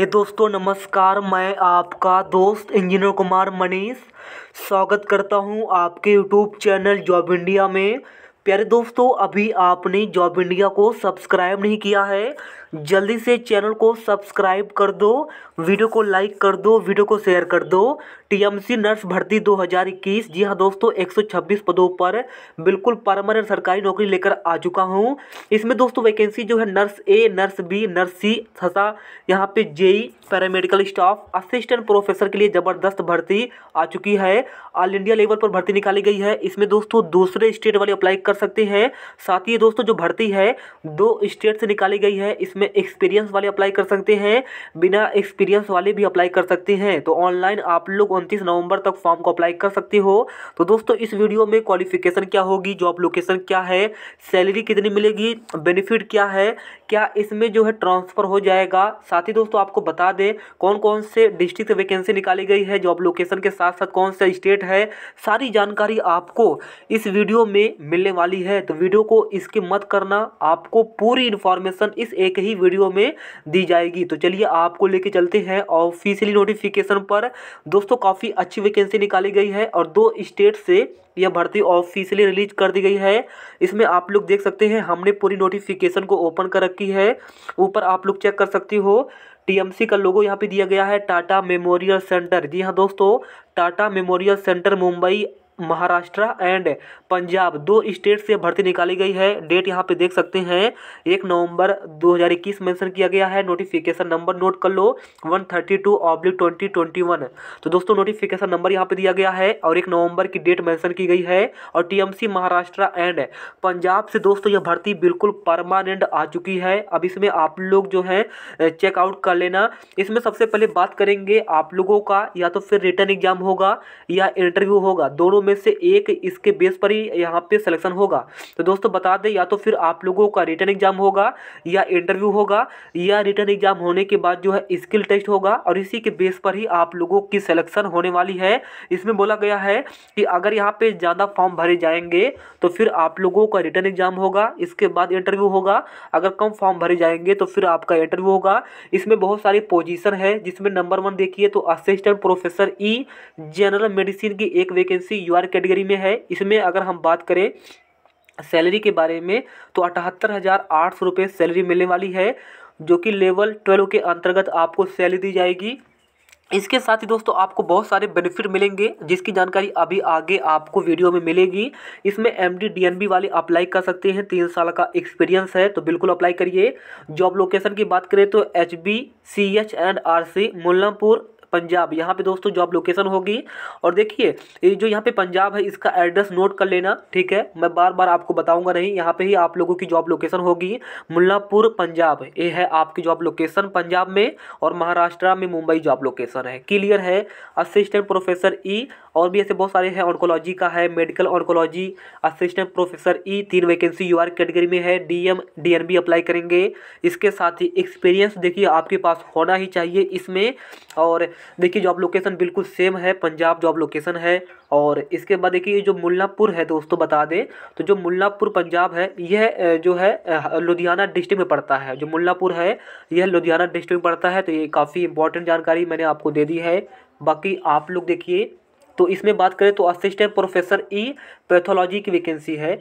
हे दोस्तों नमस्कार मैं आपका दोस्त इंजीनियर कुमार मनीष स्वागत करता हूं आपके यूट्यूब चैनल जॉब इंडिया में प्यारे दोस्तों अभी आपने जॉब इंडिया को सब्सक्राइब नहीं किया है जल्दी से चैनल को सब्सक्राइब कर दो वीडियो को लाइक कर दो वीडियो को शेयर कर दो टीएमसी नर्स भर्ती 2021 जी हाँ दोस्तों 126 पदों पर बिल्कुल परमानेंट सरकारी नौकरी लेकर आ चुका हूँ इसमें दोस्तों वैकेंसी जो है nurse A nurse B nurse C तथा यहाँ पे JE paramedical staff assistant professor के लिए ज़बरदस्त भर्ती आ चुकी है ऑल इंडिया लेवल पर भर्ती निकाली गई है इसमें दोस्तों दूसरे स्टेट वाले अप्लाई कर सकते हैं साथ ही दोस्तों जो भर्ती है दो स्टेट से निकाली गई है इसमें इसमें एक्सपीरियंस वाले अप्लाई कर सकते हैं बिना एक्सपीरियंस वाले भी अप्लाई कर सकते हैं तो ऑनलाइन आप लोग उनतीस नवंबर तक फॉर्म को अप्लाई कर सकते हो तो दोस्तों इस वीडियो में क्वालिफिकेशन क्या होगी जॉब लोकेशन क्या है सैलरी कितनी मिलेगी बेनिफिट क्या है क्या इसमें जो है ट्रांसफ़र हो जाएगा साथ ही दोस्तों आपको बता दें कौन कौन से डिस्ट्रिक्ट से वैकेंसी निकाली गई है जॉब लोकेशन के साथ साथ कौन सा स्टेट है सारी जानकारी आपको इस वीडियो में मिलने वाली है तो वीडियो को इसके मत करना आपको पूरी इन्फॉर्मेशन इस एक ही वीडियो में दी जाएगी तो चलिए आपको लेके चलते हैं ऑफिशियली नोटिफिकेशन पर दोस्तों काफ़ी अच्छी वैकेंसी निकाली गई है और दो स्टेट से यह भर्ती ऑफिशियली रिलीज कर दी गई है इसमें आप लोग देख सकते हैं हमने पूरी नोटिफिकेशन को ओपन कर रखी है ऊपर आप लोग चेक कर सकती हो टीएमसी का लोगो यहाँ पे दिया गया है टाटा मेमोरियल सेंटर जी हाँ दोस्तों Tata Memorial Centre Mumbai Maharashtra and Punjab दो स्टेट से भर्ती निकाली गई है डेट यहाँ पे देख सकते हैं एक नवंबर 2021 मेंशन किया गया है नोटिफिकेशन नंबर नोट कर लो 132 ऑब्लिक ट्वेंटी ट्वेंटी वन तो दोस्तों नोटिफिकेशन नंबर यहाँ पे दिया गया है और एक नवंबर की डेट मेंशन की गई है और टीएमसी महाराष्ट्र एंड पंजाब से दोस्तों यह भर्ती बिल्कुल परमानेंट आ चुकी है अब इसमें आप लोग जो है चेकआउट कर लेना इसमें सबसे पहले बात करेंगे आप लोगों का या तो फिर रिटर्न एग्जाम होगा या इंटरव्यू होगा दोनों में से एक इसके बेस पर ही यहाँ पे सिलेक्शन होगा तो दोस्तों बता दें या तो फिर आप लोगों का रिटर्न एग्जाम होगा या इंटरव्यू होगा या रिटर्न एग्जाम होने के बाद जो है स्किल टेस्ट होगा और इसी के बेस पर ही आप लोगों की सिलेक्शन होने वाली है इसमें बोला गया है कि अगर यहाँ पर ज़्यादा फॉर्म भरे जाएंगे तो फिर आप लोगों का रिटर्न एग्जाम होगा इसके बाद इंटरव्यू होगा अगर कम फॉर्म भरे जाएंगे तो फिर आपका इंटरव्यू होगा इसमें बहुत सारी पोजीशन है जिसमें नंबर वन देखिए तो assistant professor E general medicine की एक वैकेंसी यू हमारे कैटेगरी में है इसमें अगर हम बात करें सैलरी के बारे में तो अठहत्तर हज़ार आठ सौ रुपये सैलरी मिलने वाली है जो कि लेवल ट्वेल्व के अंतर्गत आपको सैलरी दी जाएगी इसके साथ ही दोस्तों आपको बहुत सारे बेनिफिट मिलेंगे जिसकी जानकारी अभी आगे आपको वीडियो में मिलेगी इसमें एम डी वाले अप्लाई कर सकते हैं तीन साल का एक्सपीरियंस है तो बिल्कुल अप्लाई करिए जॉब लोकेशन की बात करें तो H B C H and R C Mullanpur Punjab यहाँ पे दोस्तों जॉब लोकेशन होगी और देखिए ये जो यहाँ पे पंजाब है इसका एड्रेस नोट कर लेना ठीक है मैं बार बार आपको बताऊंगा नहीं यहाँ पे ही आप लोगों की जॉब लोकेशन होगी मुल्लापुर पंजाब ये है आपकी जॉब लोकेशन पंजाब में और महाराष्ट्र में मुंबई जॉब लोकेशन है क्लियर है असिस्टेंट प्रोफेसर ई और भी ऐसे बहुत सारे हैं ऑनकोलॉजी का है medical oncology assistant professor E तीन वैकेंसी यू कैटेगरी में है डी एम अप्लाई करेंगे इसके साथ ही एक्सपीरियंस देखिए आपके पास होना ही चाहिए इसमें और देखिए जॉब लोकेशन बिल्कुल सेम है पंजाब जॉब लोकेशन है और इसके बाद देखिए ये जो मुल्लापुर है दोस्तों बता दें तो जो मुल्लापुर पंजाब है यह जो है लुधियाना डिस्ट्रिक्ट में पड़ता है जो मुल्लापुर है यह लुधियाना डिस्ट्रिक्ट में पड़ता है तो ये काफ़ी इंपॉर्टेंट जानकारी मैंने आपको दे दी है बाकी आप लोग देखिए तो इसमें बात करें तो असिस्टेंट प्रोफेसर ई पैथोलॉजी की वैकेंसी है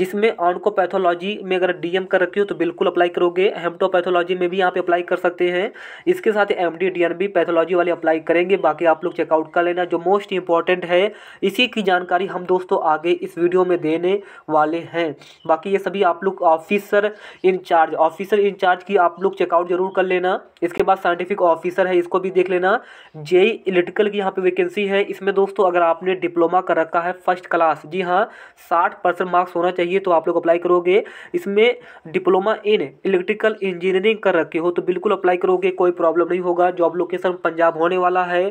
जिसमें ऑनको पैथोलॉजी में अगर डीएम कर रखी हो तो बिल्कुल अप्लाई करोगे हेमटोपैथोलॉजी में भी यहाँ पे अप्लाई कर सकते हैं इसके साथ M D D N B pathology वाले अप्लाई करेंगे बाकी आप लोग चेकआउट कर लेना जो मोस्ट इंपॉर्टेंट है इसी की जानकारी हम दोस्तों आगे इस वीडियो में देने वाले हैं बाकी ये सभी आप लोग ऑफिसर इंचार्ज ऑफिसर इंचार्ज की आप लोग चेकआउट जरूर कर लेना इसके बाद साइंटिफिक ऑफिसर है इसको भी देख लेना जेई इलेक्ट्रिकल e की यहाँ पर वैकेंसी है इसमें दोस्तों अगर आपने डिप्लोमा कर रखा है फर्स्ट क्लास जी हाँ यहाँ साठ परसेंट मार्क्स होना चाहिए तो आप लोग अप्लाई करोगे इसमें डिप्लोमा इन इलेक्ट्रिकल इंजीनियरिंग कर रखे हो तो बिल्कुल अप्लाई करोगे कोई प्रॉब्लम नहीं होगा जॉब लोकेशन पंजाब होने वाला है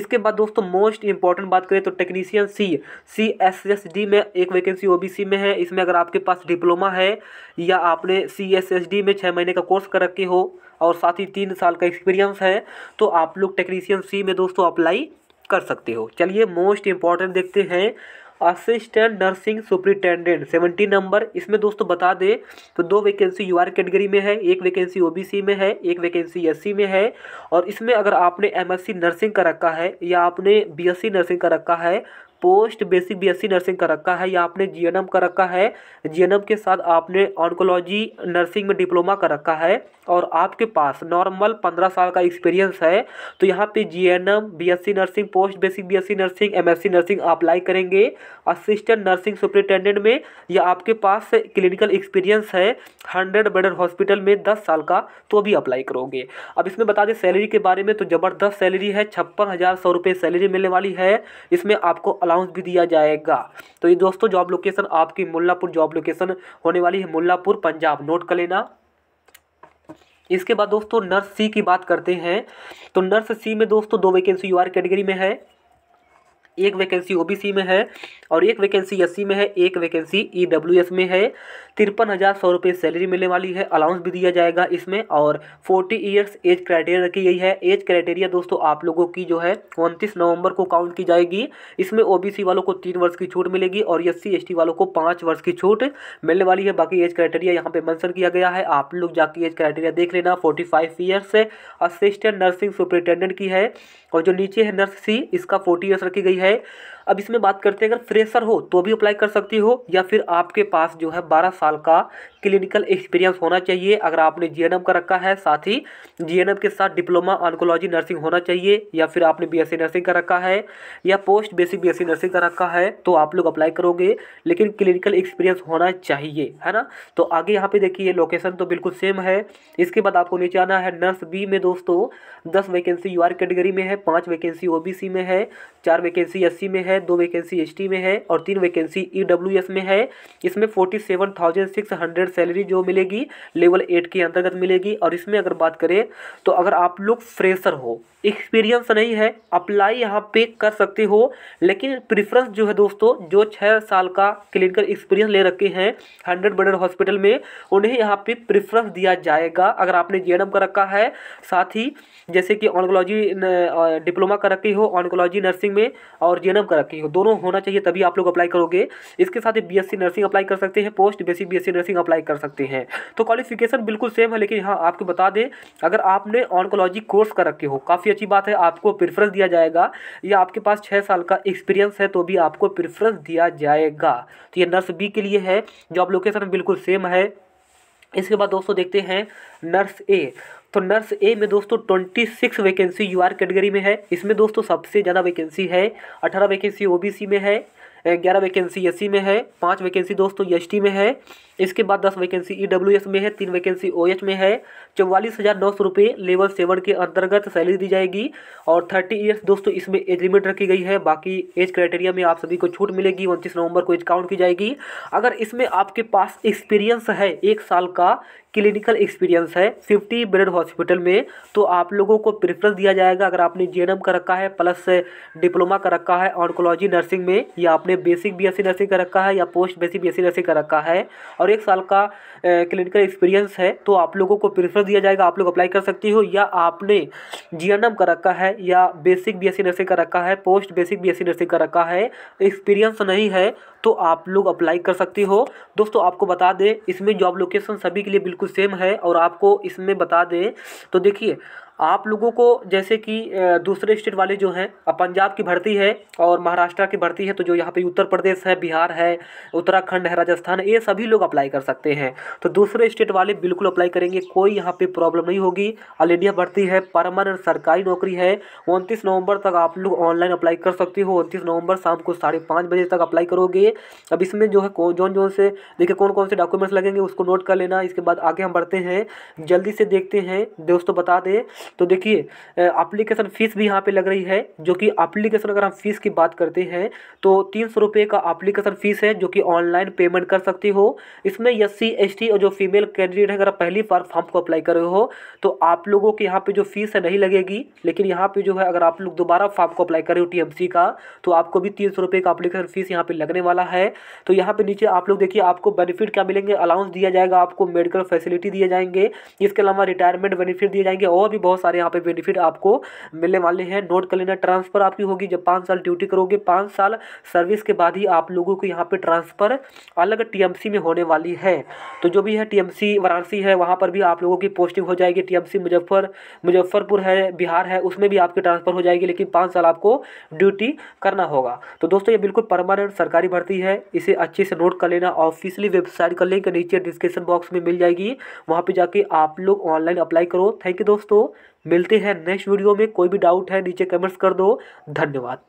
इसके बाद दोस्तों मोस्ट इंपॉर्टेंट बात करें तो technician C C S S D में एक वैकेंसी ओ बी सी में है इसमें अगर आपके पास डिप्लोमा है या आपने सी एस एस डी में छः महीने का कोर्स कर रखे हो और साथ ही तीन साल का एक्सपीरियंस है तो आप लोग टेक्नीशियन सी में दोस्तों अप्लाई कर सकते हो चलिए मोस्ट इंपॉर्टेंट देखते हैं assistant nursing superintendent seventy number इसमें दोस्तों बता दें तो दो वैकेंसी यू कैटेगरी में है एक वैकेंसी ओबीसी में है एक वैकेंसी एस में है और इसमें अगर आपने एमएससी नर्सिंग का रखा है या आपने बीएससी नर्सिंग का रखा है पोस्ट बेसिक बीएससी नर्सिंग कर रखा है या आपने जीएनएम कर रखा है जीएनएम के साथ आपने ऑनकोलॉजी नर्सिंग में डिप्लोमा कर रखा है और आपके पास नॉर्मल पंद्रह साल का एक्सपीरियंस है तो यहाँ पे GNM BSc nursing post basic BSc nursing MSc nursing apply करेंगे असिस्टेंट नर्सिंग सुपरिटेंडेंट में या आपके पास क्लिनिकल एक्सपीरियंस है हंड्रेड बेडर हॉस्पिटल में दस साल का तो भी अप्लाई करोगे अब इसमें बता दें सैलरी के बारे में तो ज़बरदस्त सैलरी है छप्पन हज़ार सौ रुपये सैलरी मिलने वाली है इसमें आपको अलाउंस भी दिया जाएगा तो ये दोस्तों जॉब लोकेशन आपकी मुल्लापुर जॉब लोकेशन होने वाली है मुल्लापुर पंजाब नोट कर लेना इसके बाद दोस्तों नर्स सी की बात करते हैं तो नर्स सी में दोस्तों दो वैकेंसी यू कैटेगरी में है एक वैकेंसी ओबीसी में है और एक वैकेंसी एस में है एक वैकेंसी ई e में है तिरपन हज़ार सौ रुपये सैलरी मिलने वाली है अलाउंस भी दिया जाएगा इसमें और फोर्टी ईयर्स एज क्राइटेरिया रखी गई है एज क्राइटेरिया दोस्तों आप लोगों की जो है उनतीस नवंबर को काउंट की जाएगी इसमें ओ वालों को तीन वर्ष की छूट मिलेगी और एस सी वालों को पाँच वर्ष की छूट मिलने वाली है बाकी एज क्राइटेरिया यहाँ पर मैंसन किया गया है आप लोग जाके एज क्राइटेरिया देख लेना forty five years assistant nursing superintendent की है और जो नीचे है नर्स सी इसका फोर्टी ईयर्स रखी गई है है अब इसमें बात करते हैं अगर फ्रेशर हो तो भी अप्लाई कर सकती हो या फिर आपके पास जो है बारह साल का क्लिनिकल एक्सपीरियंस होना चाहिए अगर आपने जी का रखा है साथ ही जी के साथ डिप्लोमा ऑनकोलॉजी नर्सिंग होना चाहिए या फिर आपने बी नर्सिंग का रखा है या पोस्ट बेसिक बी नर्सिंग का रखा है तो आप लोग अप्लाई करोगे लेकिन क्लिनिकल एक्सपीरियंस होना चाहिए है ना तो आगे यहाँ पे देखिए लोकेशन तो बिल्कुल सेम है इसके बाद आपको नीचे आना है नर्स बी में दोस्तों दस वैकेंसी यू कैटेगरी में है पाँच वैकेंसी ओ में है चार वैकेंसी एस में है है दो वैकेंसी एसटी में है और तीन वैकेंसी ई e में है इसमें forty seven thousand six hundred salary जो मिलेगी लेवल एट के अंतर्गत मिलेगी और इसमें अगर बात करें तो अगर आप लोग फ्रेशर हो एक्सपीरियंस नहीं है अप्लाई यहाँ पे कर सकते हो लेकिन प्रिफ्रेंस जो है दोस्तों जो छः साल का क्लिनिकल एक्सपीरियंस ले रखे हैं हंड्रेड बेडेड हॉस्पिटल में उन्हें यहाँ पे प्रिफ्रेंस दिया जाएगा अगर आपने जे कर रखा है साथ ही जैसे कि ऑनकोलॉजी डिप्लोमा कर रखी हो ऑनकोलॉजी नर्सिंग में और जे कर रखी हो दोनों होना चाहिए तभी आप लोग अप्लाई करोगे इसके साथ ही बीएससी नर्सिंग अप्लाई कर सकते हैं post basic BSc nursing apply कर सकते हैं तो क्वालिफिकेशन बिल्कुल सेम है लेकिन हाँ आपको बता दें अगर आपने ऑनकोलॉजी कोर्स कर रखे हो काफ़ी अच्छी बात है आपको प्रेफरेंस दिया जाएगा या आपके पास छः साल का एक्सपीरियंस है तो भी आपको प्रेफरेंस दिया जाएगा तो ये नर्स बी के लिए है जॉब लोकेशन बिल्कुल सेम है इसके बाद दोस्तों देखते हैं नर्स ए तो नर्स ए में दोस्तों twenty six vacancy U R category में है इसमें दोस्तों सबसे ज़्यादा वैकेंसी है अठारह वैकेंसी ओ में है ग्यारह वैकेंसी एस में है पाँच वैकेंसी दोस्तों एस e में है इसके बाद दस वैकेंसी ई e में है तीन वैकेंसी ओ OH में है चौवालीस हज़ार नौ सौ रुपये लेवल सेवन के अंतर्गत सैलरी दी जाएगी और थर्टी ईयर्स दोस्तों इसमें एज लिमिट रखी गई है बाकी एज क्राइटेरिया में आप सभी को छूट मिलेगी उनतीस नवंबर को एज काउंट की जाएगी अगर इसमें आपके पास एक्सपीरियंस है एक साल का क्लिनिकल एक्सपीरियंस है फिफ्टी ब्रेड हॉस्पिटल में तो आप लोगों को प्रेफरेंस दिया जाएगा अगर आपने जे कर रखा है प्लस डिप्लोमा कर रखा है ऑनकोलॉजी नर्सिंग में या आपने बेसिक बी नर्सिंग कर रखा है या पोस्ट बेसिक बी नर्सिंग का रखा है और और एक साल का क्लिनिकल एक्सपीरियंस है तो आप लोगों को प्रेफर दिया जाएगा आप लोग अप्लाई कर सकती हो या आपने जी एन एम का रखा है या basic B S C nursing का रखा है post basic B S C nursing कर रखा है एक्सपीरियंस नहीं है तो आप लोग अप्लाई कर सकती हो दोस्तों आपको बता दें इसमें जॉब लोकेशन सभी के लिए बिल्कुल सेम है और आपको इसमें बता दें तो देखिए आप लोगों को जैसे कि दूसरे स्टेट वाले जो हैं पंजाब की भर्ती है और महाराष्ट्र की भर्ती है तो जो यहाँ पे उत्तर प्रदेश है बिहार है उत्तराखंड है राजस्थान ये सभी लोग अप्लाई कर सकते हैं तो दूसरे स्टेट वाले बिल्कुल अप्लाई करेंगे कोई यहाँ पे प्रॉब्लम नहीं होगी ऑल इंडिया भर्ती है परमानेंट सरकारी नौकरी है उनतीस नवंबर तक आप लोग ऑनलाइन अप्लाई कर सकते हो उनतीस नवंबर शाम को साढ़े पाँच बजे तक अप्लाई करोगे अब इसमें जो है जौन जोन से देखिए कौन कौन से डॉक्यूमेंट्स लगेंगे उसको नोट कर लेना इसके बाद आगे हम बढ़ते हैं जल्दी से देखते हैं दोस्तों बता दें तो देखिए अप्लीकेशन फ़ीस भी यहाँ पे लग रही है जो कि अप्लीकेशन अगर हम फ़ीस की बात करते हैं तो तीन सौ रुपये का अप्लीकेशन फ़ीस है जो कि ऑनलाइन पेमेंट कर सकते हो इसमें एस सी और जो फीमेल कैंडिडेट है अगर आप पहली बार फॉर्म को अप्लाई कर रहे हो तो आप लोगों के यहाँ पर जो फ़ीस है नहीं लगेगी लेकिन यहाँ पर जो है अगर आप लोग दोबारा फॉर्म को अप्लाई कर रहे हो टी का तो आपको भी तीन सौ रुपये का अप्लीकेशन फ़ीस यहाँ पर लगने वाला है तो यहाँ पर नीचे आप लोग देखिए आपको बेनिफिट क्या मिलेंगे अलाउंस दिया जाएगा आपको मेडिकल फैसिलिटी दिए जाएंगे इसके अलावा रिटायरमेंट बेनिफिट दिए जाएंगे और भी बहुत बहुत सारे यहाँ पे बेनिफिट आपको मिलने वाले हैं नोट कर लेना ट्रांसफ़र आपकी होगी जब पाँच साल ड्यूटी करोगे पाँच साल सर्विस के बाद ही आप लोगों को यहाँ पे ट्रांसफ़र अलग टी में होने वाली है तो जो भी है टी वाराणसी है वहाँ पर भी आप लोगों की पोस्टिंग हो जाएगी टी मुजफ्फर मुजफ्फरपुर है बिहार है उसमें भी आपकी ट्रांसफ़र हो जाएगी लेकिन पाँच साल आपको ड्यूटी करना होगा तो दोस्तों ये बिल्कुल परमानेंट सरकारी भर्ती है इसे अच्छे से नोट कर लेना ऑफिशियली वेबसाइट का लिंक नीचे डिस्क्रिप्शन बॉक्स में मिल जाएगी वहाँ पर जाके आप लोग ऑनलाइन अप्लाई करो थैंक यू दोस्तों मिलते हैं नेक्स्ट वीडियो में कोई भी डाउट है नीचे कमेंट्स कर दो धन्यवाद